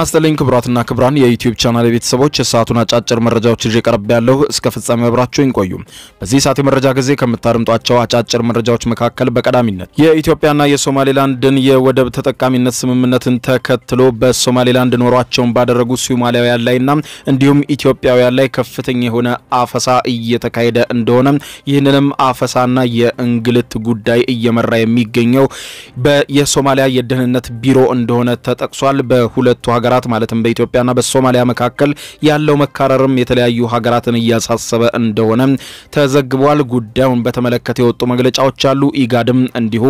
ጤና ይስጥልኝ ክቡራትና ክቡራን የዩቲዩብ ቻናል ቤተሰቦች፣ የሰዓቱን አጫጭር መረጃዎች ይዤ ቀርብ ያለው እስከ ፍጻሜ አብራችሁ ይቆዩ። በዚህ ሰዓት የመረጃ ጊዜ ከምታደምጧቸው አጫጭር መረጃዎች መካከል በቀዳሚነት የኢትዮጵያና የሶማሌላንድን የወደብ ተጠቃሚነት ስምምነትን ተከትሎ በሶማሌላንድ ኖሯቸውን ባደረጉ ሶማሊያውያን ላይና እንዲሁም ኢትዮጵያውያን ላይ ከፍተኛ የሆነ አፈሳ እየተካሄደ እንደሆነ ይህንንም አፈሳና የእንግልት ጉዳይ እየመራ የሚገኘው የሶማሊያ የደህንነት ቢሮ እንደሆነ ተጠቅሷል። በሁለቱ ሀገር ሀገራት ማለትም በኢትዮጵያና በሶማሊያ መካከል ያለው መካረርም የተለያዩ ሀገራትን እያሳሰበ እንደሆነ ተዘግቧል። ጉዳዩን በተመለከተ የወጡ መግለጫዎች አሉ። ኢጋድም እንዲሁ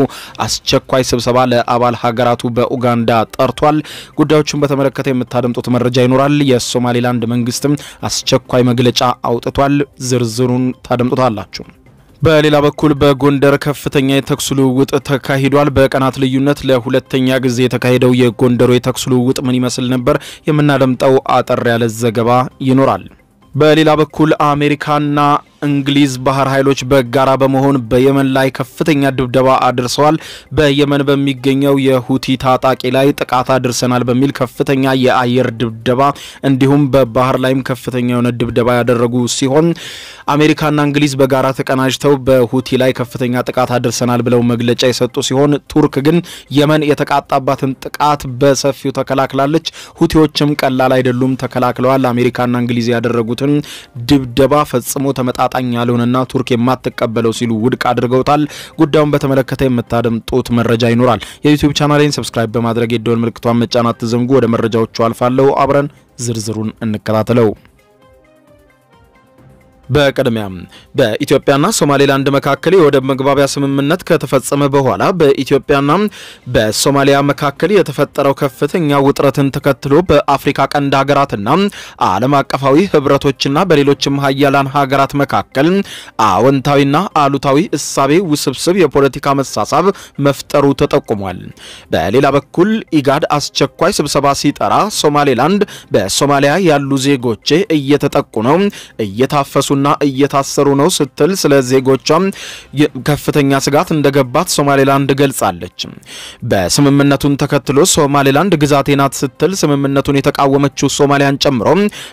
አስቸኳይ ስብሰባ ለአባል ሀገራቱ በኡጋንዳ ጠርቷል። ጉዳዮቹን በተመለከተ የምታደምጡት መረጃ ይኖራል። የሶማሌላንድ መንግስትም አስቸኳይ መግለጫ አውጥቷል። ዝርዝሩን ታደምጡታላችሁ። በሌላ በኩል በጎንደር ከፍተኛ የተኩስ ልውውጥ ተካሂዷል። በቀናት ልዩነት ለሁለተኛ ጊዜ የተካሄደው የጎንደሩ የተኩስ ልውውጥ ምን ይመስል ነበር? የምናደምጠው አጠር ያለ ዘገባ ይኖራል። በሌላ በኩል አሜሪካና እንግሊዝ ባህር ኃይሎች በጋራ በመሆን በየመን ላይ ከፍተኛ ድብደባ አድርሰዋል። በየመን በሚገኘው የሁቲ ታጣቂ ላይ ጥቃት አድርሰናል በሚል ከፍተኛ የአየር ድብደባ እንዲሁም በባህር ላይም ከፍተኛ የሆነ ድብደባ ያደረጉ ሲሆን አሜሪካና እንግሊዝ በጋራ ተቀናጅተው በሁቲ ላይ ከፍተኛ ጥቃት አድርሰናል ብለው መግለጫ የሰጡ ሲሆን ቱርክ ግን የመን የተቃጣባትን ጥቃት በሰፊው ተከላክላለች። ሁቲዎችም ቀላል አይደሉም፣ ተከላክለዋል። አሜሪካና እንግሊዝ ያደረጉትን ድብደባ ፈጽሞ ተመጣ ተመጣጣኝ ያለውንና ቱርክ የማትቀበለው ሲሉ ውድቅ አድርገውታል። ጉዳዩን በተመለከተ የምታደምጡት መረጃ ይኖራል። የዩቲዩብ ቻናሌን ሰብስክራይብ በማድረግ የደወል ምልክቷን መጫን አትዘንጉ። ወደ መረጃዎቹ አልፋለሁ። አብረን ዝርዝሩን እንከታተለው። በቅድሚያ በኢትዮጵያና ሶማሌላንድ መካከል የወደብ መግባቢያ ስምምነት ከተፈጸመ በኋላ በኢትዮጵያና በሶማሊያ መካከል የተፈጠረው ከፍተኛ ውጥረትን ተከትሎ በአፍሪካ ቀንድ ሀገራትና ዓለም አቀፋዊ ህብረቶችና በሌሎችም ሀያላን ሀገራት መካከል አወንታዊና አሉታዊ እሳቤ ውስብስብ የፖለቲካ መሳሳብ መፍጠሩ ተጠቁሟል። በሌላ በኩል ኢጋድ አስቸኳይ ስብሰባ ሲጠራ ሶማሌላንድ በሶማሊያ ያሉ ዜጎቼ እየተጠቁ ነው፣ እየታፈሱ እየተገደሉና እየታሰሩ ነው ስትል ስለ ዜጎቿም ከፍተኛ ስጋት እንደገባት ሶማሌላንድ ገልጻለች። በስምምነቱን ተከትሎ ሶማሌላንድ ግዛቴ ናት ስትል ስምምነቱን የተቃወመችው ሶማሊያን ጨምሮ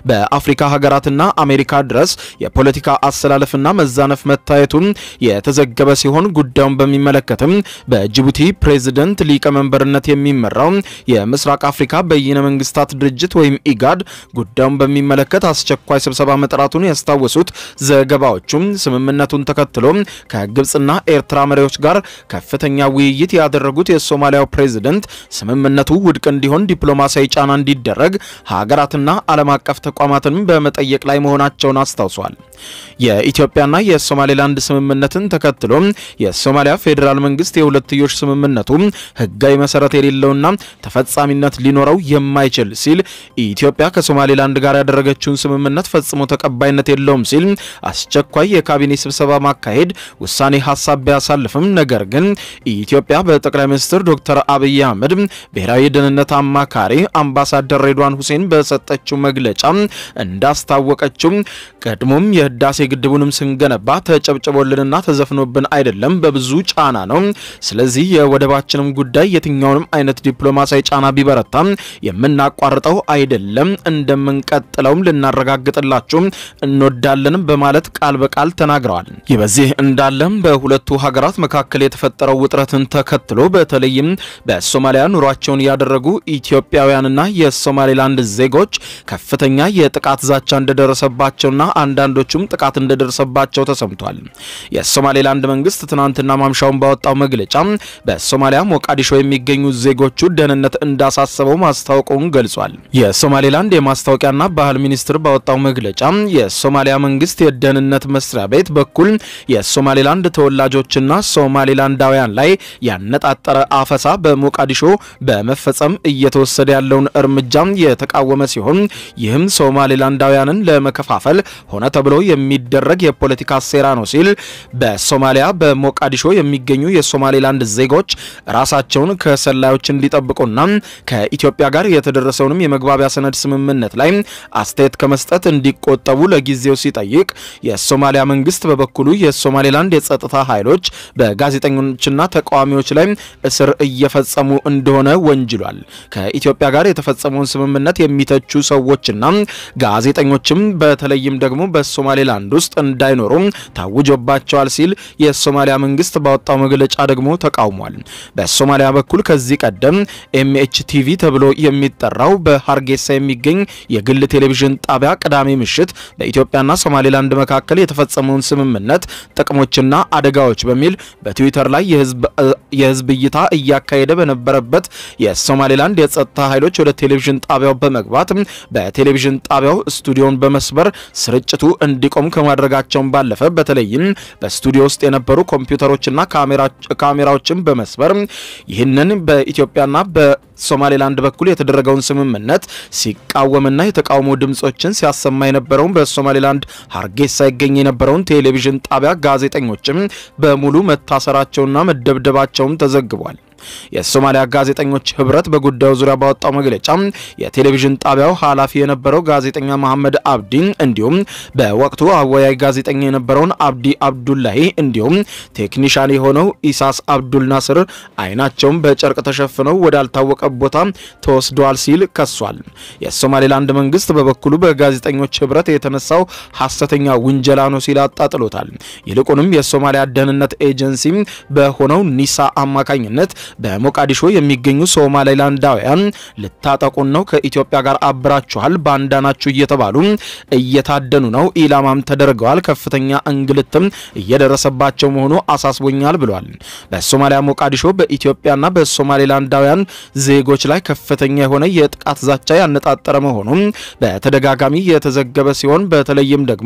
በአፍሪካ ሀገራትና አሜሪካ ድረስ የፖለቲካ አሰላለፍና መዛነፍ መታየቱን የተዘገበ ሲሆን ጉዳዩን በሚመለከትም በጅቡቲ ፕሬዝደንት ሊቀመንበርነት የሚመራው የምስራቅ አፍሪካ በይነ መንግስታት ድርጅት ወይም ኢጋድ ጉዳዩን በሚመለከት አስቸኳይ ስብሰባ መጥራቱን ያስታወሱት ዘገባዎቹም ስምምነቱን ተከትሎ ከግብፅና ኤርትራ መሪዎች ጋር ከፍተኛ ውይይት ያደረጉት የሶማሊያው ፕሬዝደንት ስምምነቱ ውድቅ እንዲሆን ዲፕሎማሲያዊ ጫና እንዲደረግ ሀገራትና ዓለም አቀፍ ተቋማትን በመጠየቅ ላይ መሆናቸውን አስታውሷል። የኢትዮጵያና የሶማሌላንድ ስምምነትን ተከትሎ የሶማሊያ ፌዴራል መንግስት የሁለትዮሽ ስምምነቱ ህጋዊ መሰረት የሌለውና ተፈጻሚነት ሊኖረው የማይችል ሲል ኢትዮጵያ ከሶማሌላንድ ጋር ያደረገችውን ስምምነት ፈጽሞ ተቀባይነት የለውም ሲል አስቸኳይ የካቢኔ ስብሰባ ማካሄድ ውሳኔ ሀሳብ ቢያሳልፍም ነገር ግን ኢትዮጵያ በጠቅላይ ሚኒስትር ዶክተር አብይ አህመድ ብሔራዊ ደህንነት አማካሪ አምባሳደር ሬድዋን ሁሴን በሰጠችው መግለጫ እንዳስታወቀችው ቀድሞም የህዳሴ ግድቡንም ስንገነባ ተጨብጭቦልንና ተዘፍኖብን አይደለም፣ በብዙ ጫና ነው። ስለዚህ የወደባችንም ጉዳይ የትኛውንም አይነት ዲፕሎማሲያዊ ጫና ቢበረታ የምናቋርጠው አይደለም፣ እንደምንቀጥለውም ልናረጋግጥላችሁ እንወዳለን እንሰራለንም በማለት ቃል በቃል ተናግረዋል። ይህ በዚህ እንዳለም በሁለቱ ሀገራት መካከል የተፈጠረው ውጥረትን ተከትሎ በተለይም በሶማሊያ ኑሯቸውን ያደረጉ ኢትዮጵያውያንና የሶማሌላንድ ዜጎች ከፍተኛ የጥቃት ዛቻ እንደደረሰባቸውና አንዳንዶቹም ጥቃት እንደደረሰባቸው ተሰምቷል። የሶማሌላንድ መንግስት ትናንትና ማምሻውን ባወጣው መግለጫ በሶማሊያ ሞቃዲሾ የሚገኙ ዜጎቹ ደህንነት እንዳሳሰበው ማስታወቁን ገልጿል። የሶማሌላንድ የማስታወቂያና ባህል ሚኒስትር ባወጣው መግለጫ የሶማሊያ መንግስት መንግስት የደህንነት መስሪያ ቤት በኩል የሶማሌላንድ ተወላጆችና ሶማሌላንዳውያን ላይ ያነጣጠረ አፈሳ በሞቃዲሾ በመፈጸም እየተወሰደ ያለውን እርምጃ የተቃወመ ሲሆን ይህም ሶማሌላንዳውያንን ለመከፋፈል ሆነ ተብሎ የሚደረግ የፖለቲካ ሴራ ነው ሲል በሶማሊያ በሞቃዲሾ የሚገኙ የሶማሌላንድ ዜጎች ራሳቸውን ከሰላዮች እንዲጠብቁና ከኢትዮጵያ ጋር የተደረሰውንም የመግባቢያ ሰነድ ስምምነት ላይ አስተያየት ከመስጠት እንዲቆጠቡ ለጊዜው ሲጠይቅ ሲጠይቅ የሶማሊያ መንግስት በበኩሉ የሶማሌላንድ የጸጥታ ኃይሎች በጋዜጠኞችና ተቃዋሚዎች ላይ እስር እየፈጸሙ እንደሆነ ወንጅሏል። ከኢትዮጵያ ጋር የተፈጸመውን ስምምነት የሚተቹ ሰዎችና ጋዜጠኞችም በተለይም ደግሞ በሶማሌላንድ ውስጥ እንዳይኖሩ ታውጆባቸዋል ሲል የሶማሊያ መንግስት ባወጣው መግለጫ ደግሞ ተቃውሟል። በሶማሊያ በኩል ከዚህ ቀደም ኤምኤች ቲቪ ተብሎ የሚጠራው በሀርጌሳ የሚገኝ የግል ቴሌቪዥን ጣቢያ ቅዳሜ ምሽት በኢትዮጵያና ሶማ ሶማሌላንድ መካከል የተፈጸመውን ስምምነት ጥቅሞችና አደጋዎች በሚል በትዊተር ላይ የህዝብ እይታ እያካሄደ በነበረበት የሶማሌላንድ የጸጥታ ኃይሎች ወደ ቴሌቪዥን ጣቢያው በመግባት በቴሌቪዥን ጣቢያው ስቱዲዮን በመስበር ስርጭቱ እንዲቆም ከማድረጋቸውን ባለፈ በተለይም በስቱዲዮ ውስጥ የነበሩ ኮምፒውተሮችና ካሜራዎችን በመስበር ይህንን በኢትዮጵያና ሶማሌላንድ በኩል የተደረገውን ስምምነት ሲቃወምና የተቃውሞ ድምጾችን ሲያሰማ የነበረውን በሶማሌላንድ ሀርጌሳ ይገኝ የነበረውን ቴሌቪዥን ጣቢያ ጋዜጠኞችም በሙሉ መታሰራቸውና መደብደባቸውም ተዘግቧል። የሶማሊያ ጋዜጠኞች ህብረት በጉዳዩ ዙሪያ ባወጣው መግለጫ የቴሌቪዥን ጣቢያው ኃላፊ የነበረው ጋዜጠኛ መሐመድ አብዲ እንዲሁም በወቅቱ አወያይ ጋዜጠኛ የነበረውን አብዲ አብዱላሂ እንዲሁም ቴክኒሻን የሆነው ኢሳስ አብዱል ናስር አይናቸውን በጨርቅ ተሸፍነው ወዳልታወቀ ቦታ ተወስደዋል ሲል ከሷል። የሶማሌላንድ መንግስት በበኩሉ በጋዜጠኞች ህብረት የተነሳው ሀሰተኛ ውንጀላ ነው ሲል አጣጥሎታል። ይልቁንም የሶማሊያ ደህንነት ኤጀንሲ በሆነው ኒሳ አማካኝነት በሞቃዲሾ የሚገኙ ሶማሌላንዳውያን ልታጠቁን ነው፣ ከኢትዮጵያ ጋር አብራችኋል፣ ባንዳ ናችሁ እየተባሉ እየታደኑ ነው። ኢላማም ተደርገዋል። ከፍተኛ እንግልትም እየደረሰባቸው መሆኑ አሳስቦኛል ብሏል። በሶማሊያ ሞቃዲሾ በኢትዮጵያና በሶማሌላንዳውያን ዜጎች ላይ ከፍተኛ የሆነ የጥቃት ዛቻ ያነጣጠረ መሆኑ በተደጋጋሚ የተዘገበ ሲሆን በተለይም ደግሞ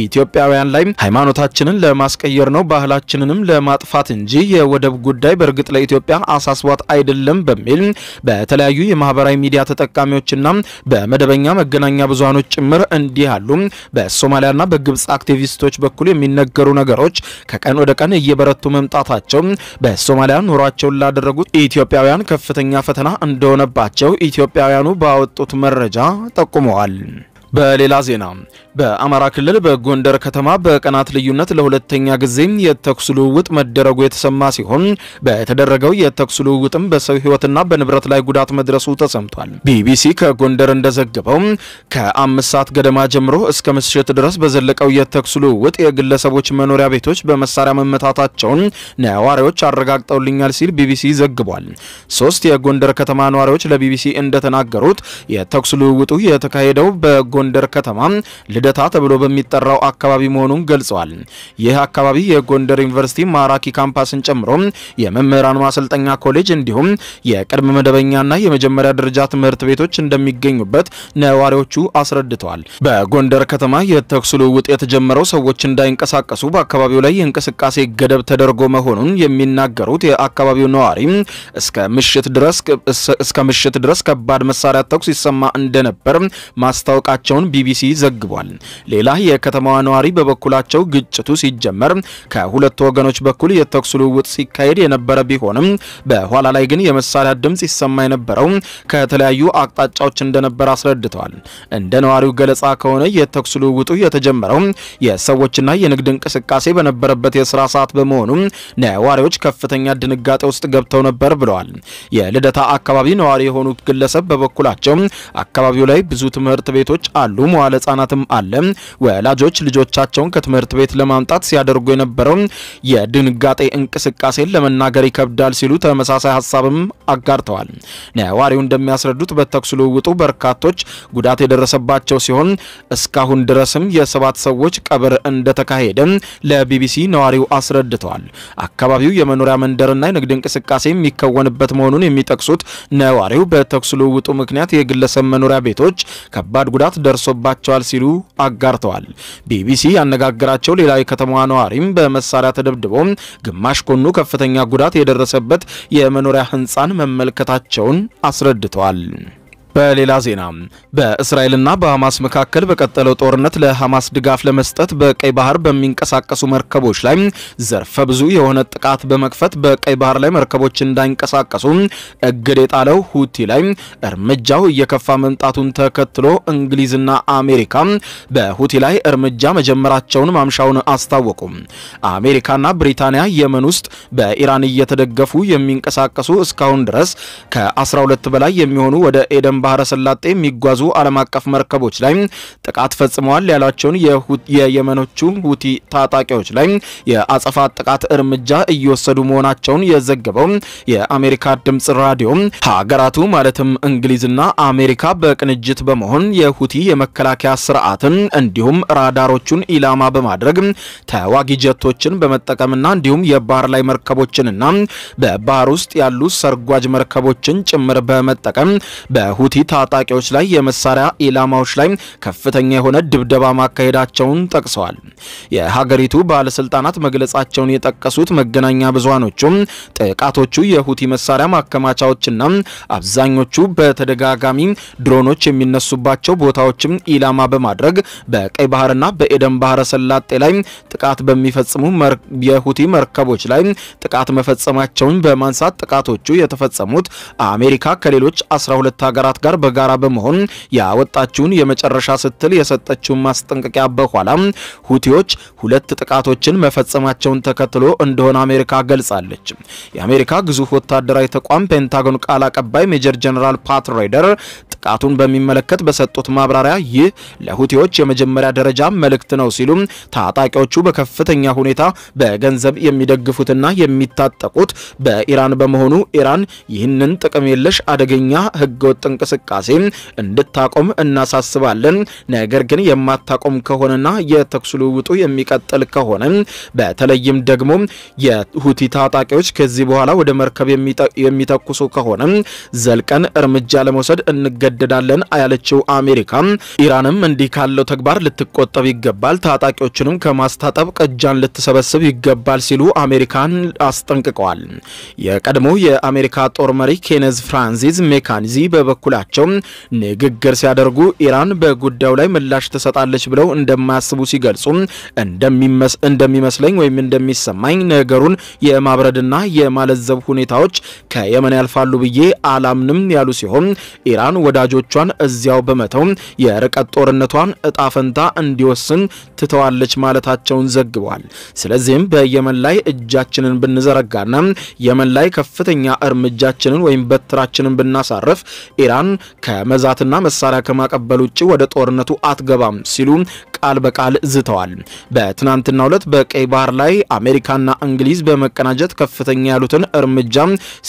ኢትዮጵያውያን ላይ ሃይማኖታችንን ለማስቀየር ነው ባህላችንንም ለማጥፋት እንጂ የወደብ ጉዳይ በእርግጥ ለኢትዮጵያ ኢትዮጵያ አሳስቧት አይደለም በሚል በተለያዩ የማህበራዊ ሚዲያ ተጠቃሚዎችና በመደበኛ መገናኛ ብዙሃኖች ጭምር እንዲህ አሉ። በሶማሊያና በግብጽ አክቲቪስቶች በኩል የሚነገሩ ነገሮች ከቀን ወደ ቀን እየበረቱ መምጣታቸው በሶማሊያ ኑሯቸውን ላደረጉት ኢትዮጵያውያን ከፍተኛ ፈተና እንደሆነባቸው ኢትዮጵያውያኑ ባወጡት መረጃ ጠቁመዋል። በሌላ ዜና በአማራ ክልል በጎንደር ከተማ በቀናት ልዩነት ለሁለተኛ ጊዜ የተኩስ ልውውጥ መደረጉ የተሰማ ሲሆን በተደረገው የተኩስ ልውውጥም በሰው ሕይወትና በንብረት ላይ ጉዳት መድረሱ ተሰምቷል። ቢቢሲ ከጎንደር እንደዘገበው ከአምስት ሰዓት ገደማ ጀምሮ እስከ ምሽት ድረስ በዘለቀው የተኩስ ልውውጥ የግለሰቦች መኖሪያ ቤቶች በመሳሪያ መመታታቸውን ነዋሪዎች አረጋግጠውልኛል ሲል ቢቢሲ ዘግቧል። ሶስት የጎንደር ከተማ ነዋሪዎች ለቢቢሲ እንደተናገሩት የተኩስ ልውውጡ የተካሄደው በጎ የጎንደር ከተማ ልደታ ተብሎ በሚጠራው አካባቢ መሆኑን ገልጸዋል። ይህ አካባቢ የጎንደር ዩኒቨርሲቲ ማራኪ ካምፓስን ጨምሮ የመምህራን ማሰልጠኛ ኮሌጅ እንዲሁም የቅድመ መደበኛና የመጀመሪያ ደረጃ ትምህርት ቤቶች እንደሚገኙበት ነዋሪዎቹ አስረድተዋል። በጎንደር ከተማ የተኩስ ልውውጥ የተጀመረው ሰዎች እንዳይንቀሳቀሱ በአካባቢው ላይ የእንቅስቃሴ ገደብ ተደርጎ መሆኑን የሚናገሩት የአካባቢው ነዋሪ እስከ ምሽት ድረስ ከባድ መሳሪያ ተኩስ ይሰማ እንደነበር ማስታወቃቸው መሆናቸውን ቢቢሲ ዘግቧል። ሌላ የከተማዋ ነዋሪ በበኩላቸው ግጭቱ ሲጀመር ከሁለቱ ወገኖች በኩል የተኩስ ልውውጥ ሲካሄድ የነበረ ቢሆንም በኋላ ላይ ግን የመሳሪያ ድምፅ ሲሰማ የነበረው ከተለያዩ አቅጣጫዎች እንደነበር አስረድተዋል። እንደ ነዋሪው ገለጻ ከሆነ የተኩስ ልውውጡ የተጀመረው የሰዎችና የንግድ እንቅስቃሴ በነበረበት የስራ ሰዓት በመሆኑ ነዋሪዎች ከፍተኛ ድንጋጤ ውስጥ ገብተው ነበር ብለዋል። የልደታ አካባቢ ነዋሪ የሆኑት ግለሰብ በበኩላቸው አካባቢው ላይ ብዙ ትምህርት ቤቶች አሉ። መዋለ ህጻናትም አለ። ወላጆች ልጆቻቸውን ከትምህርት ቤት ለማምጣት ሲያደርጉ የነበረው የድንጋጤ እንቅስቃሴን ለመናገር ይከብዳል ሲሉ ተመሳሳይ ሀሳብም አጋርተዋል። ነዋሪው እንደሚያስረዱት በተኩስ ልውውጡ በርካቶች ጉዳት የደረሰባቸው ሲሆን እስካሁን ድረስም የሰባት ሰዎች ቀብር እንደተካሄደ ለቢቢሲ ነዋሪው አስረድተዋል። አካባቢው የመኖሪያ መንደርና የንግድ እንቅስቃሴ የሚከወንበት መሆኑን የሚጠቅሱት ነዋሪው በተኩስ ልውውጡ ምክንያት የግለሰብ መኖሪያ ቤቶች ከባድ ጉዳት ደርሶባቸዋል ሲሉ አጋርተዋል። ቢቢሲ ያነጋገራቸው ሌላ የከተማዋ ነዋሪም በመሳሪያ ተደብድቦ ግማሽ ጎኑ ከፍተኛ ጉዳት የደረሰበት የመኖሪያ ህንፃን መመልከታቸውን አስረድተዋል። በሌላ ዜና በእስራኤልና በሐማስ መካከል በቀጠለው ጦርነት ለሐማስ ድጋፍ ለመስጠት በቀይ ባህር በሚንቀሳቀሱ መርከቦች ላይ ዘርፈ ብዙ የሆነ ጥቃት በመክፈት በቀይ ባህር ላይ መርከቦች እንዳይንቀሳቀሱ እግድ የጣለው ሁቲ ላይ እርምጃው እየከፋ መምጣቱን ተከትሎ እንግሊዝና አሜሪካ በሁቲ ላይ እርምጃ መጀመራቸውን ማምሻውን አስታወቁ። አሜሪካና ብሪታንያ የመን ውስጥ በኢራን እየተደገፉ የሚንቀሳቀሱ እስካሁን ድረስ ከ12 በላይ የሚሆኑ ወደ ኤደን ባህረ ሰላጤ የሚጓዙ ዓለም አቀፍ መርከቦች ላይ ጥቃት ፈጽመዋል ያሏቸውን የየመኖቹ ሁቲ ታጣቂዎች ላይ የአጸፋ ጥቃት እርምጃ እየወሰዱ መሆናቸውን የዘገበው የአሜሪካ ድምጽ ራዲዮ ሀገራቱ ማለትም እንግሊዝና አሜሪካ በቅንጅት በመሆን የሁቲ የመከላከያ ስርዓትን እንዲሁም ራዳሮቹን ኢላማ በማድረግ ተዋጊ ጀቶችን በመጠቀምና እንዲሁም የባህር ላይ መርከቦችንና በባህር ውስጥ ያሉ ሰርጓጅ መርከቦችን ጭምር በመጠቀም በሁቲ በሁቲ ታጣቂዎች ላይ የመሳሪያ ኢላማዎች ላይ ከፍተኛ የሆነ ድብደባ ማካሄዳቸውን ጠቅሰዋል። የሀገሪቱ ባለስልጣናት መግለጻቸውን የጠቀሱት መገናኛ ብዙሃኖቹም ጥቃቶቹ የሁቲ መሳሪያ ማከማቻዎችና አብዛኞቹ በተደጋጋሚ ድሮኖች የሚነሱባቸው ቦታዎችም ኢላማ በማድረግ በቀይ ባህርና በኤደን ባህረ ሰላጤ ላይ ጥቃት በሚፈጽሙ የሁቲ መርከቦች ላይ ጥቃት መፈጸማቸውን በማንሳት ጥቃቶቹ የተፈጸሙት አሜሪካ ከሌሎች 12 ሀገራት ጋር በጋራ በመሆን ያወጣችውን የመጨረሻ ስትል የሰጠችውን ማስጠንቀቂያ በኋላ ሁቲዎች ሁለት ጥቃቶችን መፈጸማቸውን ተከትሎ እንደሆነ አሜሪካ ገልጻለች። የአሜሪካ ግዙፍ ወታደራዊ ተቋም ፔንታጎን ቃል አቀባይ ሜጀር ጀነራል ፓት ሬደር ጥቃቱን በሚመለከት በሰጡት ማብራሪያ ይህ ለሁቲዎች የመጀመሪያ ደረጃ መልእክት ነው ሲሉ ታጣቂዎቹ በከፍተኛ ሁኔታ በገንዘብ የሚደግፉትና የሚታጠቁት በኢራን በመሆኑ ኢራን ይህንን ጥቅም የለሽ አደገኛ ህገወጥ እንቅስቃሴ እንድታቆም እናሳስባለን። ነገር ግን የማታቆም ከሆነና የተኩስ ልውውጡ የሚቀጥል ከሆነ በተለይም ደግሞ የሁቲ ታጣቂዎች ከዚህ በኋላ ወደ መርከብ የሚተኩሱ ከሆነ ዘልቀን እርምጃ ለመውሰድ እንገደዳለን ያለችው አሜሪካ ኢራንም እንዲህ ካለው ተግባር ልትቆጠብ ይገባል፣ ታጣቂዎችንም ከማስታጠብ ቀጃን ልትሰበስብ ይገባል ሲሉ አሜሪካን አስጠንቅቀዋል። የቀድሞ የአሜሪካ ጦር መሪ ኬነዝ ፍራንሲስ ሜካንዚ በበኩላ በበኩላቸው ንግግር ሲያደርጉ ኢራን በጉዳዩ ላይ ምላሽ ትሰጣለች ብለው እንደማያስቡ ሲገልጹ እንደሚመስለኝ ወይም እንደሚሰማኝ ነገሩን የማብረድና የማለዘብ ሁኔታዎች ከየመን ያልፋሉ ብዬ አላምንም ያሉ ሲሆን ኢራን ወዳጆቿን እዚያው በመተው የርቀት ጦርነቷን እጣ ፈንታ እንዲወስን ትተዋለች ማለታቸውን ዘግቧል። ስለዚህም በየመን ላይ እጃችንን ብንዘረጋና የመን ላይ ከፍተኛ እርምጃችንን ወይም በትራችንን ብናሳርፍ ኢራን ኢራን ከመዛትና መሳሪያ ከማቀበል ውጭ ወደ ጦርነቱ አትገባም ሲሉ ቃል በቃል ዝተዋል። በትናንትናው ዕለት በቀይ ባህር ላይ አሜሪካና እንግሊዝ በመቀናጀት ከፍተኛ ያሉትን እርምጃ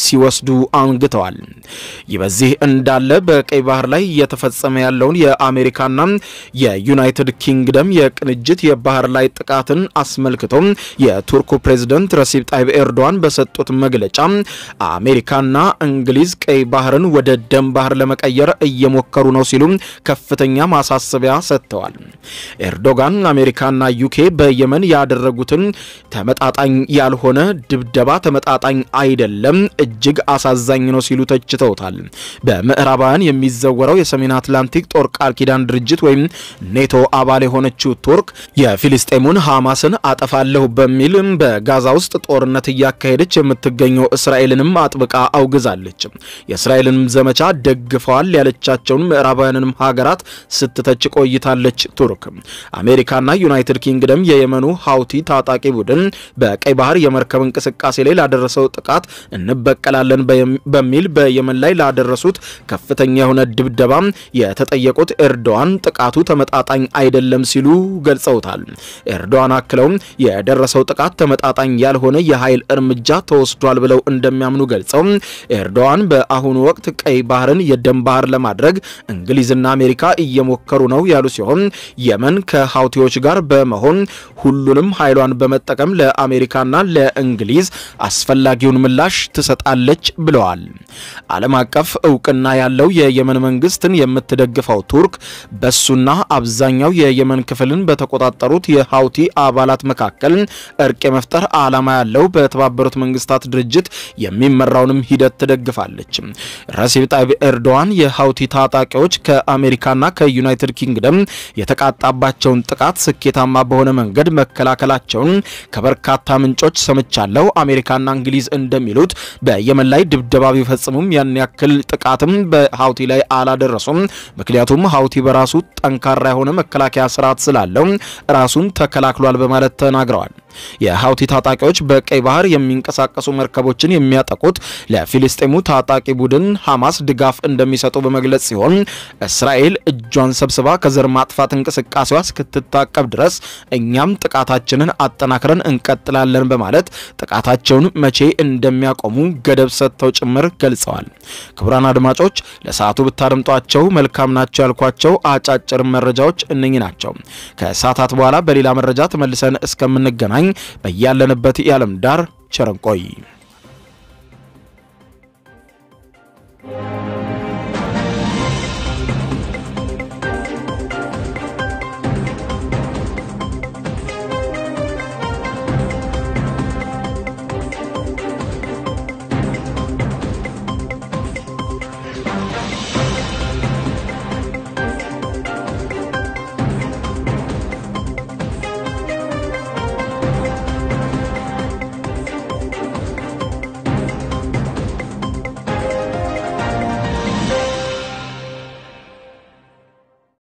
ሲወስዱ አንግተዋል። ይህ በዚህ እንዳለ በቀይ ባህር ላይ እየተፈጸመ ያለውን የአሜሪካና የዩናይትድ ኪንግደም የቅንጅት የባህር ላይ ጥቃትን አስመልክቶ የቱርኩ ፕሬዝደንት ረሲብ ጣይብ ኤርዶዋን በሰጡት መግለጫ አሜሪካና እንግሊዝ ቀይ ባህርን ወደ ደም ባህር ለመቀየር እየሞከሩ ነው ሲሉም ከፍተኛ ማሳሰቢያ ሰጥተዋል። ኤርዶጋን አሜሪካና ዩኬ በየመን ያደረጉትን ተመጣጣኝ ያልሆነ ድብደባ ተመጣጣኝ አይደለም፣ እጅግ አሳዛኝ ነው ሲሉ ተችተውታል። በምዕራባውያን የሚዘወረው የሰሜን አትላንቲክ ጦር ቃል ኪዳን ድርጅት ወይም ኔቶ አባል የሆነችው ቱርክ የፊልስጤሙን ሐማስን አጠፋለሁ በሚል በጋዛ ውስጥ ጦርነት እያካሄደች የምትገኘው እስራኤልንም አጥብቃ አውግዛለች። የእስራኤልን ዘመቻ ደግ ደግፈዋል ያለቻቸውን ምዕራባውያንንም ሀገራት ስትተች ቆይታለች። ቱርክ፣ አሜሪካና ዩናይትድ ኪንግደም የየመኑ ሀውቲ ታጣቂ ቡድን በቀይ ባህር የመርከብ እንቅስቃሴ ላይ ላደረሰው ጥቃት እንበቀላለን በሚል በየመን ላይ ላደረሱት ከፍተኛ የሆነ ድብደባ የተጠየቁት ኤርዶዋን ጥቃቱ ተመጣጣኝ አይደለም ሲሉ ገልጸውታል። ኤርዶዋን አክለውም የደረሰው ጥቃት ተመጣጣኝ ያልሆነ የኃይል እርምጃ ተወስዷል ብለው እንደሚያምኑ ገልጸው ኤርዶዋን በአሁኑ ወቅት ቀይ ባህርን ደም ባህር ለማድረግ እንግሊዝና አሜሪካ እየሞከሩ ነው ያሉ ሲሆን የመን ከሀውቲዎች ጋር በመሆን ሁሉንም ኃይሏን በመጠቀም ለአሜሪካና ለእንግሊዝ አስፈላጊውን ምላሽ ትሰጣለች ብለዋል። ዓለም አቀፍ እውቅና ያለው የየመን መንግስትን የምትደግፈው ቱርክ በሱና አብዛኛው የየመን ክፍልን በተቆጣጠሩት የሀውቲ አባላት መካከል እርቅ የመፍጠር ዓላማ ያለው በተባበሩት መንግስታት ድርጅት የሚመራውንም ሂደት ትደግፋለች። ረሲብ ጣይብ ኤርዶዋን የኢራን የሀውቲ ታጣቂዎች ከአሜሪካና ከዩናይትድ ኪንግደም የተቃጣባቸውን ጥቃት ስኬታማ በሆነ መንገድ መከላከላቸውን ከበርካታ ምንጮች ሰምቻለሁ። አሜሪካና እንግሊዝ እንደሚሉት በየመን ላይ ድብደባ ቢፈጽሙም ያን ያክል ጥቃትም በሀውቲ ላይ አላደረሱም። ምክንያቱም ሀውቲ በራሱ ጠንካራ የሆነ መከላከያ ስርዓት ስላለው ራሱን ተከላክሏል በማለት ተናግረዋል። የሀውቲ ታጣቂዎች በቀይ ባህር የሚንቀሳቀሱ መርከቦችን የሚያጠቁት ለፊልስጤሙ ታጣቂ ቡድን ሐማስ ድጋፍ እንደ እንደሚሰጡ በመግለጽ ሲሆን እስራኤል እጇን ሰብስባ ከዘር ማጥፋት እንቅስቃሴዋ እስክትታቀብ ድረስ እኛም ጥቃታችንን አጠናክረን እንቀጥላለን በማለት ጥቃታቸውን መቼ እንደሚያቆሙ ገደብ ሰጥተው ጭምር ገልጸዋል። ክቡራን አድማጮች ለሰዓቱ ብታደምጧቸው መልካም ናቸው ያልኳቸው አጫጭር መረጃዎች እነኚህ ናቸው። ከሰዓታት በኋላ በሌላ መረጃ ተመልሰን እስከምንገናኝ በያለንበት የዓለም ዳር ቸረንቆይ